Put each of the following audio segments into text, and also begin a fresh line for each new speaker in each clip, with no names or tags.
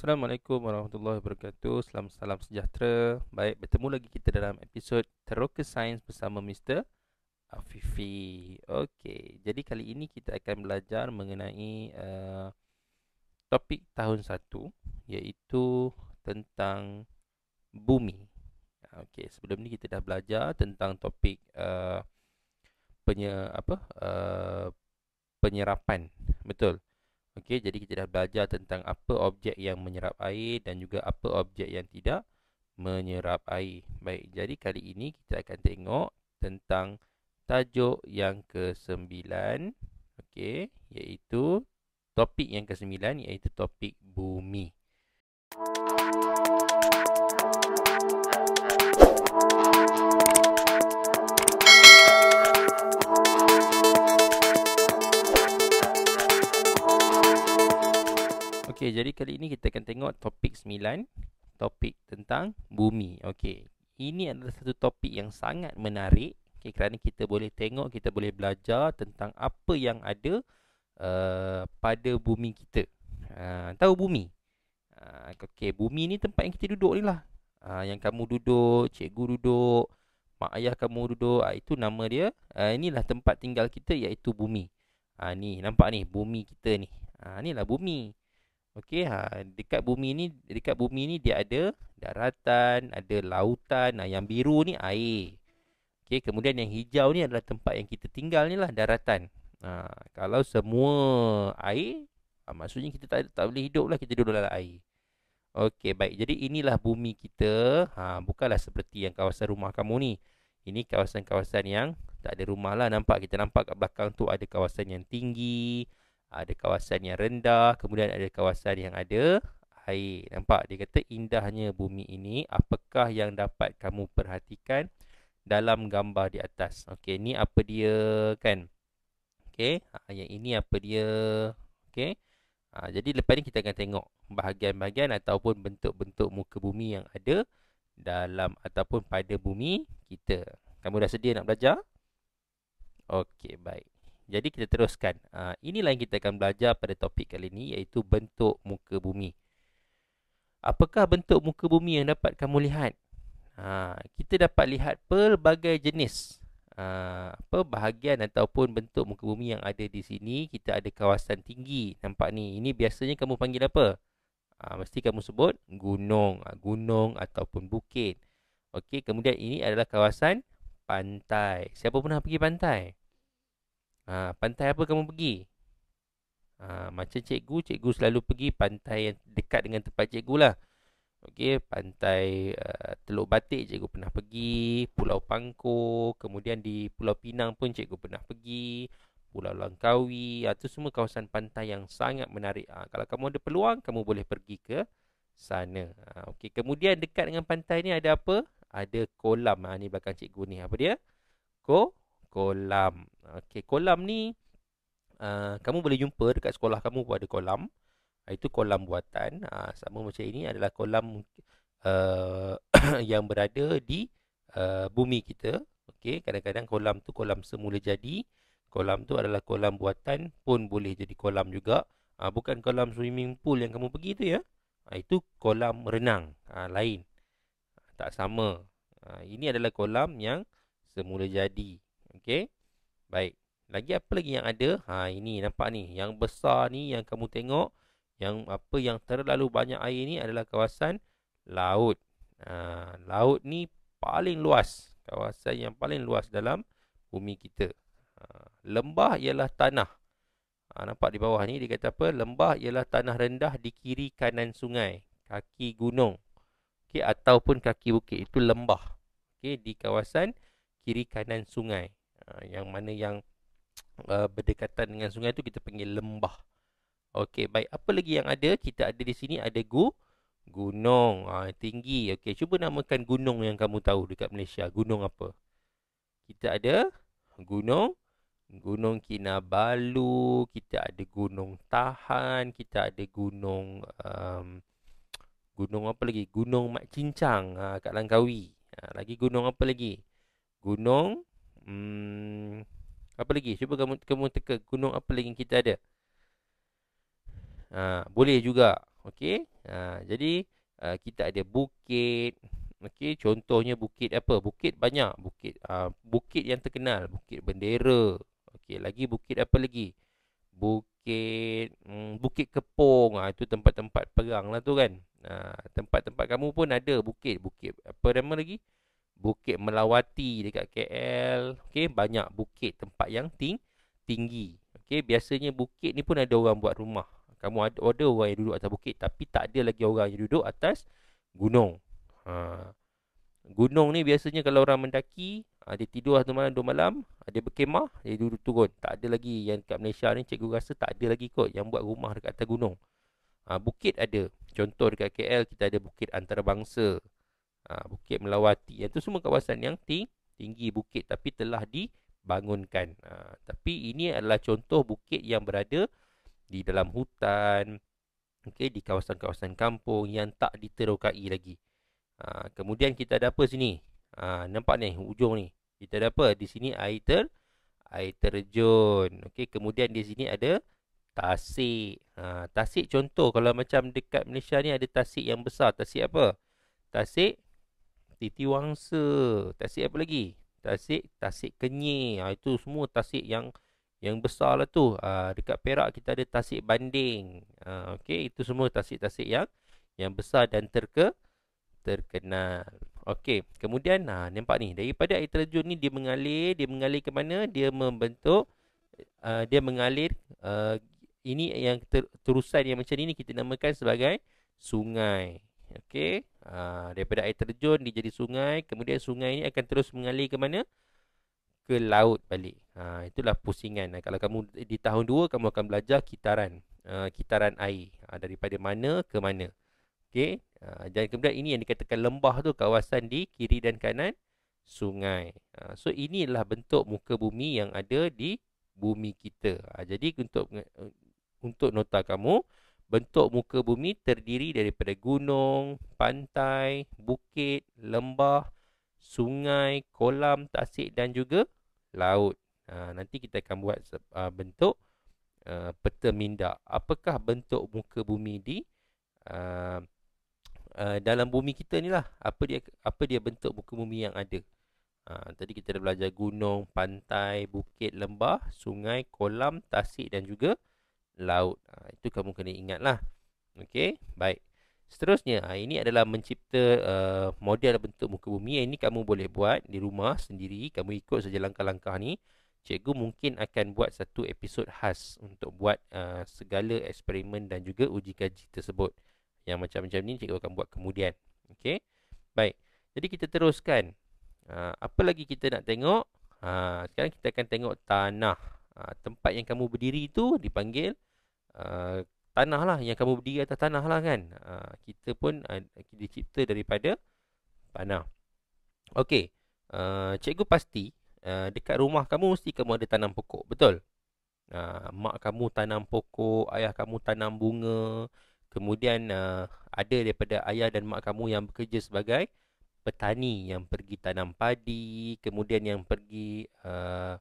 Assalamualaikum warahmatullahi wabarakatuh. Salam salam sejahtera. Baik, bertemu lagi kita dalam episod Teroka sains bersama Mr. Afifi. Okey, jadi kali ini kita akan belajar mengenai uh, topik tahun 1 iaitu tentang bumi. Okey, sebelum ni kita dah belajar tentang topik uh, eh, penye apa? Uh, penyerapan. Betul. Okey, jadi kita dah belajar tentang apa objek yang menyerap air dan juga apa objek yang tidak menyerap air. Baik, jadi kali ini kita akan tengok tentang tajuk yang ke-9. Okey, iaitu topik yang ke-9 iaitu topik bumi. Musik Okey, jadi kali ini kita akan tengok topik 9, topik tentang bumi. Okey. Ini adalah satu topik yang sangat menarik okay, kerana kita boleh tengok, kita boleh belajar tentang apa yang ada uh, pada bumi kita. Uh, tahu bumi? Uh, okey, bumi ni tempat yang kita duduk ni lah. Uh, yang kamu duduk, cikgu duduk, mak ayah kamu duduk, uh, itu nama dia. Uh, inilah tempat tinggal kita iaitu bumi. Uh, ni, nampak ni, bumi kita ni. Uh, inilah Bumi. Okey, ha, dekat bumi ni, dekat bumi ni dia ada daratan, ada lautan. Ha, yang biru ni air. Okey, kemudian yang hijau ni adalah tempat yang kita tinggal ni lah, daratan. Ha, kalau semua air, ha, maksudnya kita tak, tak boleh hidup lah, kita duduk dalam air. Okey, baik. Jadi inilah bumi kita. Ha, bukanlah seperti yang kawasan rumah kamu ni. Ini kawasan-kawasan yang tak ada rumah lah. Nampak? Kita nampak kat belakang tu ada kawasan yang tinggi. Tinggi ada kawasan yang rendah, kemudian ada kawasan yang ada air. Nampak? Dia kata indahnya bumi ini, apakah yang dapat kamu perhatikan dalam gambar di atas? Okey, ni apa dia kan? Okey, ha, yang ini apa dia? Okey. Ha, jadi lepas ni kita akan tengok bahagian-bahagian ataupun bentuk-bentuk muka bumi yang ada dalam ataupun pada bumi kita. Kamu dah sedia nak belajar? Okey, baik. Jadi kita teruskan. Ah, inilah yang kita akan belajar pada topik kali ini iaitu bentuk muka bumi. Apakah bentuk muka bumi yang dapat kamu lihat? Ah, kita dapat lihat pelbagai jenis ah, apa bahagian ataupun bentuk muka bumi yang ada di sini kita ada kawasan tinggi nampak ni ini biasanya kamu panggil apa mesti kamu sebut gunung gunung ataupun bukit okey kemudian ini adalah kawasan pantai siapa pernah pergi pantai Ha, pantai apa kamu pergi? Ha, macam cikgu, cikgu selalu pergi pantai yang dekat dengan tempat cikgu lah. Okey, pantai uh, Teluk Batik cikgu pernah pergi, Pulau Pangkor, kemudian di Pulau Pinang pun cikgu pernah pergi, Pulau Langkawi, itu ha, uh, semua kawasan pantai yang sangat menarik. Uh, kalau kamu ada peluang, kamu boleh pergi ke sana. Uh, Okey, kemudian dekat dengan pantai ni ada apa? Ada kolam. Ha, uh, ni belakang cikgu ni. Apa dia? Ko kolam. Okey, kolam ni uh, kamu boleh jumpa dekat sekolah kamu pun ada kolam. Ah, itu kolam buatan. Uh, sama macam ini adalah kolam uh, yang berada di uh, bumi kita. Okey, kadang-kadang kolam tu kolam semula jadi. Kolam tu adalah kolam buatan pun boleh jadi kolam juga. Ha, bukan kolam swimming pool yang kamu pergi tu ya. Ha, itu kolam renang ha, lain. Tak sama. Ha, ini adalah kolam yang semula jadi. Okey. Baik. Lagi apa lagi yang ada? Ha ini nampak ni. Yang besar ni yang kamu tengok yang apa yang terlalu banyak air ni adalah kawasan laut. Ha, laut ni paling luas. Kawasan yang paling luas dalam bumi kita. Ha, lembah ialah tanah. Ha, nampak di bawah ni dia kata apa? Lembah ialah tanah rendah di kiri kanan sungai, kaki gunung. Okey ataupun kaki bukit itu lembah. okay, di kawasan kiri kanan sungai. Ah, yang mana yang uh, berdekatan dengan sungai tu kita panggil lembah. Okey, baik. Apa lagi yang ada? Kita ada di sini ada gu gunung ha, tinggi. Okey, cuba namakan gunung yang kamu tahu dekat Malaysia. Gunung apa? Kita ada gunung Gunung Kinabalu, kita ada Gunung Tahan, kita ada Gunung um, Gunung apa lagi? Gunung Mak Cincang ha, kat Langkawi. Ha, lagi Gunung apa lagi? Gunung Hmm, apa lagi? Cuba kamu kamu teka gunung apa lagi yang kita ada. Ha, boleh juga. Okey. Ha, jadi uh, kita ada bukit. Okey, contohnya bukit apa? Bukit banyak. Bukit uh, bukit yang terkenal, bukit bendera. Okey, lagi bukit apa lagi? Bukit hmm, Bukit Kepong ha, itu tempat-tempat perang lah tu kan. tempat-tempat kamu pun ada bukit, bukit apa nama lagi? Bukit Melawati dekat KL. Okey, banyak bukit tempat yang ting tinggi. Okey, biasanya bukit ni pun ada orang buat rumah. Kamu ada, ada orang yang duduk atas bukit tapi tak ada lagi orang yang duduk atas gunung. Ha. Gunung ni biasanya kalau orang mendaki, ha, dia tidur satu malam, dua malam, dia berkemah, dia duduk turun. Tak ada lagi yang kat Malaysia ni cikgu rasa tak ada lagi kot yang buat rumah dekat atas gunung. Ha, bukit ada. Contoh dekat KL kita ada bukit antarabangsa ha, Bukit Melawati Itu semua kawasan yang tinggi, tinggi bukit Tapi telah dibangunkan ha, Tapi ini adalah contoh bukit yang berada Di dalam hutan okay, Di kawasan-kawasan kampung Yang tak diterokai lagi ha, Kemudian kita ada apa sini? Ha, nampak ni hujung ni Kita ada apa? Di sini air, ter, air terjun okay, Kemudian di sini ada Tasik ha, Tasik contoh Kalau macam dekat Malaysia ni Ada tasik yang besar Tasik apa? Tasik Titiwangsa, tasik apa lagi? Tasik, tasik kenyir. Ha, itu semua tasik yang yang besar lah tu. Ha, dekat Perak kita ada tasik banding. Ha, okay, itu semua tasik-tasik yang yang besar dan terke terkenal. Okey, kemudian ha, nampak ni. Daripada air terjun ni dia mengalir. Dia mengalir ke mana? Dia membentuk. Uh, dia mengalir. Uh, ini yang ter, terusan yang macam ni kita namakan sebagai sungai. Okey. Ha, ah, daripada air terjun dia jadi sungai. Kemudian sungai ini akan terus mengalir ke mana? Ke laut balik. Ha, itulah pusingan. Kalau kamu di tahun 2, kamu akan belajar kitaran. Ha, kitaran air. Ha, daripada mana ke mana. Okey. Ha, dan kemudian ini yang dikatakan lembah tu kawasan di kiri dan kanan sungai. Ha, so inilah bentuk muka bumi yang ada di bumi kita. Ha, jadi untuk untuk nota kamu, Bentuk muka bumi terdiri daripada gunung, pantai, bukit, lembah, sungai, kolam, tasik dan juga laut. Ha, nanti kita akan buat uh, bentuk uh, peta minda. Apakah bentuk muka bumi di uh, uh, dalam bumi kita ni lah. Apa dia, apa dia bentuk muka bumi yang ada. Ha, tadi kita dah belajar gunung, pantai, bukit, lembah, sungai, kolam, tasik dan juga laut. Ha, itu kamu kena ingatlah. Okey, baik. Seterusnya, ha, ini adalah mencipta uh, model bentuk muka bumi. Ini kamu boleh buat di rumah sendiri. Kamu ikut saja langkah-langkah ni. Cikgu mungkin akan buat satu episod khas untuk buat uh, segala eksperimen dan juga uji kaji tersebut. Yang macam-macam ni cikgu akan buat kemudian. Okey. Baik. Jadi kita teruskan. Uh, apa lagi kita nak tengok? Uh, sekarang kita akan tengok tanah. Uh, tempat yang kamu berdiri tu dipanggil Ah, tanah lah yang kamu berdiri atas tanah lah kan uh, kita pun uh, dicipta daripada tanah okey uh, cikgu pasti uh, dekat rumah kamu mesti kamu ada tanam pokok betul uh, mak kamu tanam pokok ayah kamu tanam bunga kemudian uh, ada daripada ayah dan mak kamu yang bekerja sebagai petani yang pergi tanam padi kemudian yang pergi uh,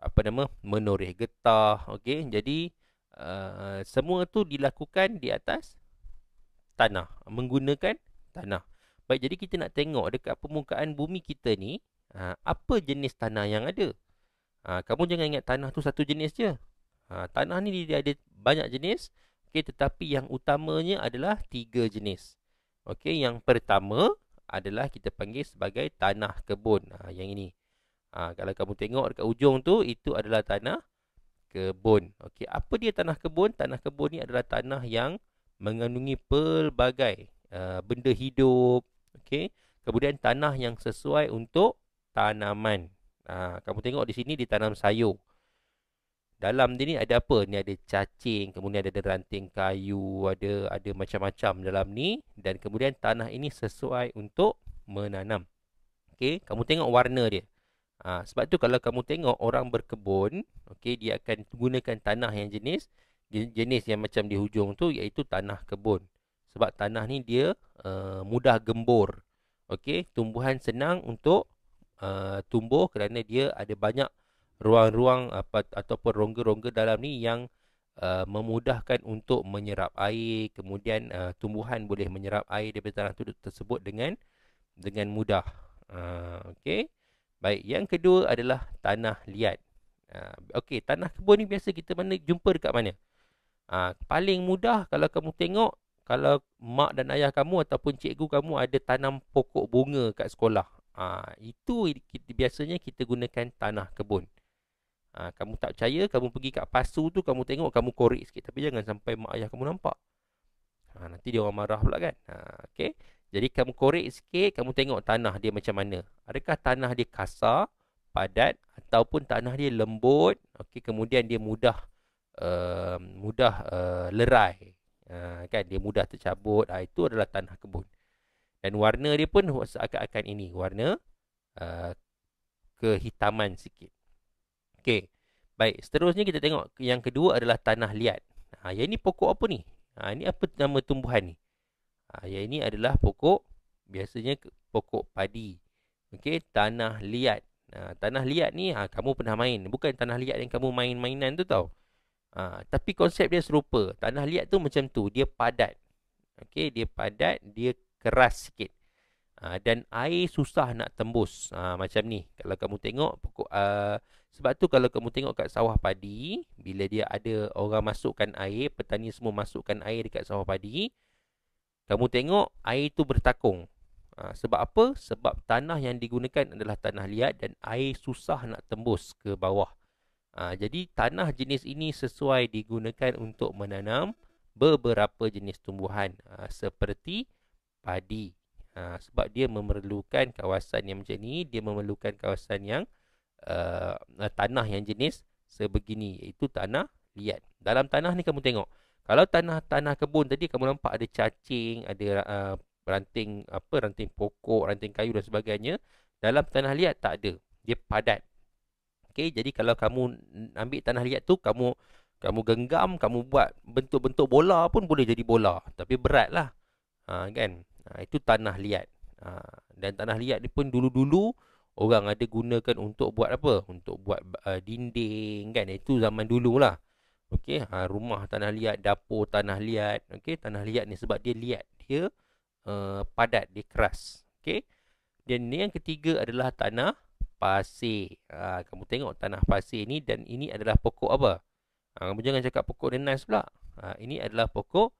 apa nama menoreh getah okey jadi Uh, semua tu dilakukan di atas tanah menggunakan tanah. Baik jadi kita nak tengok dekat permukaan bumi kita ni uh, apa jenis tanah yang ada. Uh, kamu jangan ingat tanah tu satu jenis je. Uh, tanah ni dia ada banyak jenis. Okey tetapi yang utamanya adalah tiga jenis. Okey yang pertama adalah kita panggil sebagai tanah kebun. Uh, yang ini. Uh, kalau kamu tengok dekat ujung tu itu adalah tanah kebun. Okey, apa dia tanah kebun? Tanah kebun ni adalah tanah yang mengandungi pelbagai uh, benda hidup. Okey. Kemudian tanah yang sesuai untuk tanaman. Uh, kamu tengok di sini ditanam sayur. Dalam dia ni ada apa? Ni ada cacing, kemudian ada ranting kayu, ada ada macam-macam dalam ni dan kemudian tanah ini sesuai untuk menanam. Okey, kamu tengok warna dia. Ha, sebab tu kalau kamu tengok orang berkebun, okay, dia akan gunakan tanah yang jenis jenis yang macam di hujung tu iaitu tanah kebun. Sebab tanah ni dia uh, mudah gembur. okay, tumbuhan senang untuk uh, tumbuh kerana dia ada banyak ruang-ruang apa ataupun rongga-rongga dalam ni yang Uh, memudahkan untuk menyerap air kemudian uh, tumbuhan boleh menyerap air daripada tanah tersebut dengan dengan mudah uh, okey Baik, yang kedua adalah tanah liat. Uh, Okey, tanah kebun ni biasa kita mana jumpa dekat mana? Uh, paling mudah kalau kamu tengok, kalau mak dan ayah kamu ataupun cikgu kamu ada tanam pokok bunga kat sekolah. Uh, itu kita, biasanya kita gunakan tanah kebun. Uh, kamu tak percaya, kamu pergi kat pasu tu, kamu tengok, kamu korek sikit. Tapi jangan sampai mak ayah kamu nampak. Ha, nanti dia orang marah pula kan. Ha, okay. Jadi kamu korek sikit, kamu tengok tanah dia macam mana. Adakah tanah dia kasar, padat ataupun tanah dia lembut? Okey, kemudian dia mudah uh, mudah uh, lerai. Uh, kan dia mudah tercabut. Uh, itu adalah tanah kebun. Dan warna dia pun seakan-akan ini warna uh, kehitaman sikit. Okey. Baik, seterusnya kita tengok yang kedua adalah tanah liat. Ha, yang ini pokok apa ni? Ha, ini apa nama tumbuhan ni? Ha, yang ini adalah pokok biasanya pokok padi. Okey, tanah liat. Ha, tanah liat ni ha, kamu pernah main. Bukan tanah liat yang kamu main mainan tu tau. Ha, tapi konsep dia serupa. Tanah liat tu macam tu. Dia padat. Okey, dia padat. Dia keras sikit. Ha, dan air susah nak tembus. Ha, macam ni. Kalau kamu tengok pokok... Uh, sebab tu kalau kamu tengok kat sawah padi, bila dia ada orang masukkan air, petani semua masukkan air dekat sawah padi, kamu tengok air itu bertakung. Ha, sebab apa? Sebab tanah yang digunakan adalah tanah liat dan air susah nak tembus ke bawah. Ha, jadi tanah jenis ini sesuai digunakan untuk menanam beberapa jenis tumbuhan ha, seperti padi. Ha, sebab dia memerlukan kawasan yang macam ni, dia memerlukan kawasan yang uh, tanah yang jenis sebegini iaitu tanah liat. Dalam tanah ni kamu tengok, kalau tanah-tanah kebun tadi kamu nampak ada cacing, ada uh, ranting apa ranting pokok, ranting kayu dan sebagainya, dalam tanah liat tak ada. Dia padat. Okey, jadi kalau kamu ambil tanah liat tu kamu kamu genggam, kamu buat bentuk-bentuk bola pun boleh jadi bola, tapi beratlah. Ha kan? Ha, itu tanah liat. Ha, dan tanah liat ni pun dulu-dulu orang ada gunakan untuk buat apa? Untuk buat uh, dinding kan? Itu zaman dulu lah. Okey, ha, rumah tanah liat, dapur tanah liat. Okey, tanah liat ni sebab dia liat. Dia uh, padat, dia keras. Okey. Dan ni yang ketiga adalah tanah pasir. Ha, kamu tengok tanah pasir ni dan ini adalah pokok apa? Ha, kamu jangan cakap pokok nenas pula. Ha, ini adalah pokok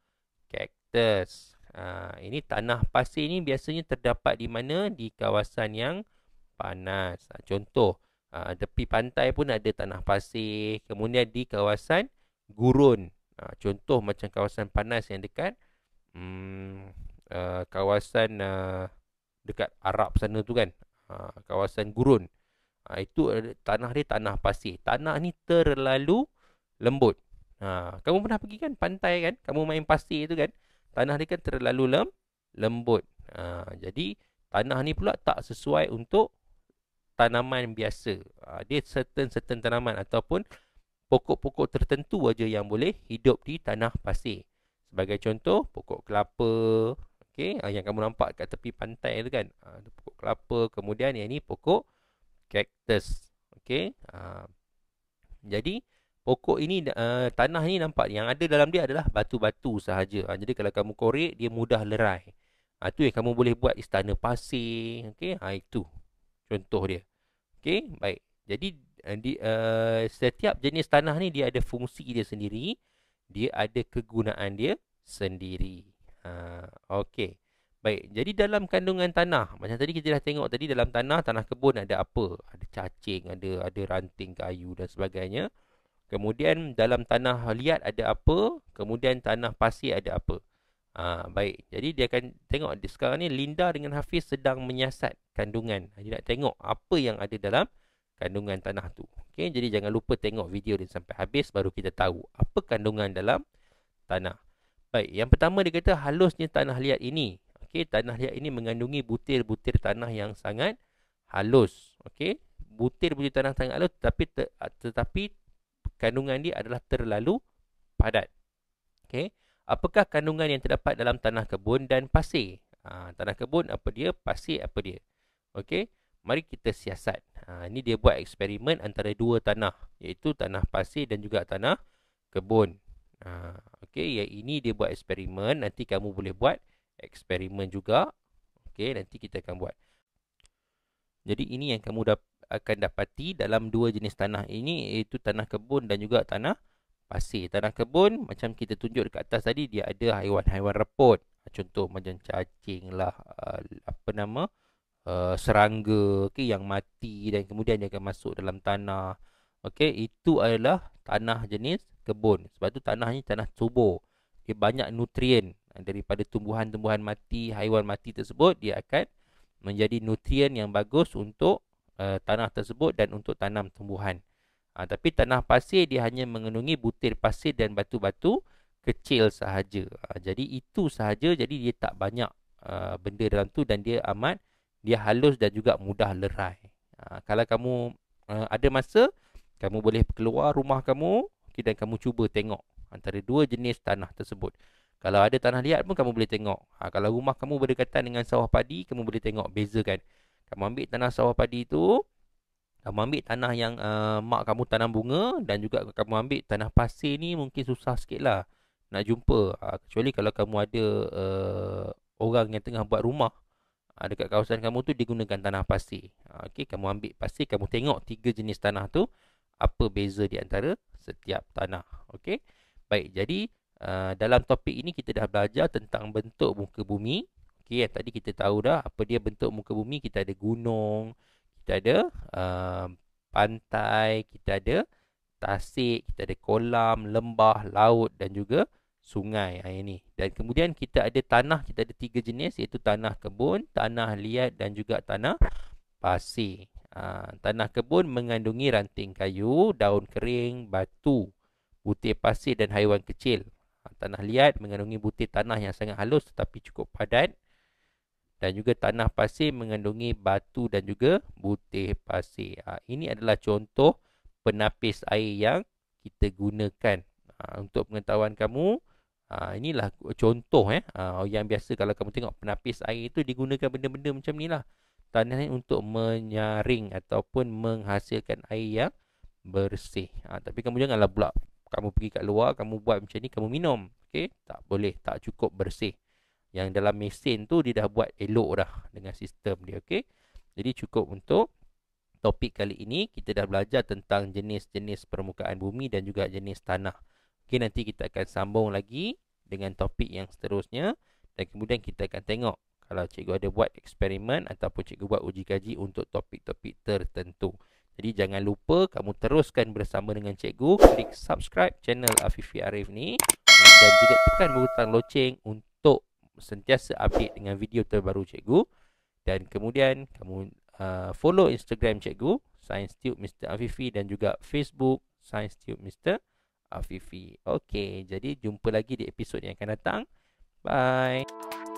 cactus. Ha, ini tanah pasir ni biasanya terdapat di mana? Di kawasan yang panas. Ha, contoh, ha, tepi pantai pun ada tanah pasir. Kemudian di kawasan gurun ha, contoh macam kawasan panas yang dekat hmm, uh, kawasan uh, dekat Arab sana tu kan ha, kawasan gurun ha, itu tanah dia tanah pasir tanah ni terlalu lembut ha, kamu pernah pergi kan pantai kan kamu main pasir tu kan tanah dia kan terlalu lem, lembut ha, jadi tanah ni pula tak sesuai untuk tanaman biasa ha, dia certain-certain tanaman ataupun pokok-pokok tertentu aja yang boleh hidup di tanah pasir. Sebagai contoh, pokok kelapa, okey, ah, yang kamu nampak kat tepi pantai tu kan. Ada ah, pokok kelapa, kemudian yang ni pokok cactus. Okey. Ah. Jadi pokok ini tanah ni nampak yang ada dalam dia adalah batu-batu sahaja. Jadi kalau kamu korek dia mudah lerai. Itu yang kamu boleh buat istana pasir, okey. itu contoh dia. Okey, baik. Jadi Eh, di, uh, setiap jenis tanah ni dia ada fungsi dia sendiri, dia ada kegunaan dia sendiri. Ha, okay. Baik, jadi dalam kandungan tanah, macam tadi kita dah tengok tadi dalam tanah, tanah kebun ada apa? Ada cacing, ada ada ranting kayu dan sebagainya. Kemudian dalam tanah liat ada apa? Kemudian tanah pasir ada apa? Ha, baik, jadi dia akan tengok sekarang ni Linda dengan Hafiz sedang menyiasat kandungan. Dia nak tengok apa yang ada dalam kandungan tanah tu. Okey, jadi jangan lupa tengok video dia sampai habis baru kita tahu apa kandungan dalam tanah. Baik, yang pertama dia kata halusnya tanah liat ini. Okey, tanah liat ini mengandungi butir-butir tanah yang sangat halus. Okey, butir-butir tanah sangat halus tetapi ter, tetapi kandungan dia adalah terlalu padat. Okey, apakah kandungan yang terdapat dalam tanah kebun dan pasir? Ha, tanah kebun apa dia? Pasir apa dia? Okey mari kita siasat. Ha, ini dia buat eksperimen antara dua tanah, iaitu tanah pasir dan juga tanah kebun. Ha, okay, yang ini dia buat eksperimen, nanti kamu boleh buat eksperimen juga. Okay, nanti kita akan buat. Jadi ini yang kamu dapat akan dapati dalam dua jenis tanah ini, iaitu tanah kebun dan juga tanah pasir. Tanah kebun, macam kita tunjuk dekat atas tadi, dia ada haiwan-haiwan reput. Ha, contoh macam cacing lah, ha, apa nama, uh, Uh, serangga okey yang mati dan kemudian dia akan masuk dalam tanah okey itu adalah tanah jenis kebun sebab tu tanah ni tanah subur dia banyak nutrien daripada tumbuhan-tumbuhan mati haiwan mati tersebut dia akan menjadi nutrien yang bagus untuk uh, tanah tersebut dan untuk tanam tumbuhan ha, tapi tanah pasir dia hanya mengandungi butir pasir dan batu-batu kecil sahaja ha, jadi itu sahaja jadi dia tak banyak uh, benda dalam tu dan dia amat dia halus dan juga mudah lerai. Ha, kalau kamu uh, ada masa, kamu boleh keluar rumah kamu okay, dan kamu cuba tengok antara dua jenis tanah tersebut. Kalau ada tanah liat pun kamu boleh tengok. Ha, kalau rumah kamu berdekatan dengan sawah padi, kamu boleh tengok bezakan. Kamu ambil tanah sawah padi itu, kamu ambil tanah yang uh, mak kamu tanam bunga dan juga kamu ambil tanah pasir ni mungkin susah sikit lah nak jumpa. Ha, kecuali kalau kamu ada uh, orang yang tengah buat rumah ha, dekat kawasan kamu tu digunakan tanah pasti. Ha, ah, Okey, kamu ambil pasti kamu tengok tiga jenis tanah tu apa beza di antara setiap tanah. Okey. Baik, jadi uh, dalam topik ini kita dah belajar tentang bentuk muka bumi. Okey, yang tadi kita tahu dah apa dia bentuk muka bumi, kita ada gunung, kita ada uh, pantai, kita ada tasik, kita ada kolam, lembah, laut dan juga sungai air ni. Dan kemudian kita ada tanah, kita ada tiga jenis iaitu tanah kebun, tanah liat dan juga tanah pasir. Ha, tanah kebun mengandungi ranting kayu, daun kering, batu, butir pasir dan haiwan kecil. Ha, tanah liat mengandungi butir tanah yang sangat halus tetapi cukup padat. Dan juga tanah pasir mengandungi batu dan juga butir pasir. Ha, ini adalah contoh penapis air yang kita gunakan. Ha, untuk pengetahuan kamu, Ha, inilah contoh eh, ha, yang biasa kalau kamu tengok penapis air itu digunakan benda-benda macam ni lah. Tanah ni untuk menyaring ataupun menghasilkan air yang bersih. Ha, tapi kamu janganlah pula kamu pergi kat luar, kamu buat macam ni, kamu minum. Okay? Tak boleh, tak cukup bersih. Yang dalam mesin tu dia dah buat elok dah dengan sistem dia. Okay? Jadi cukup untuk topik kali ini kita dah belajar tentang jenis-jenis permukaan bumi dan juga jenis tanah. Okey, nanti kita akan sambung lagi dengan topik yang seterusnya dan kemudian kita akan tengok kalau cikgu ada buat eksperimen ataupun cikgu buat uji kaji untuk topik-topik tertentu. Jadi jangan lupa kamu teruskan bersama dengan cikgu, klik subscribe channel Afifi Arif ni dan juga tekan butang loceng untuk sentiasa update dengan video terbaru cikgu. Dan kemudian kamu uh, follow Instagram cikgu, Science Tube Mr. Afifi dan juga Facebook Science Tube Mr. Afifi. Okey, jadi jumpa lagi di episod yang akan datang. Bye.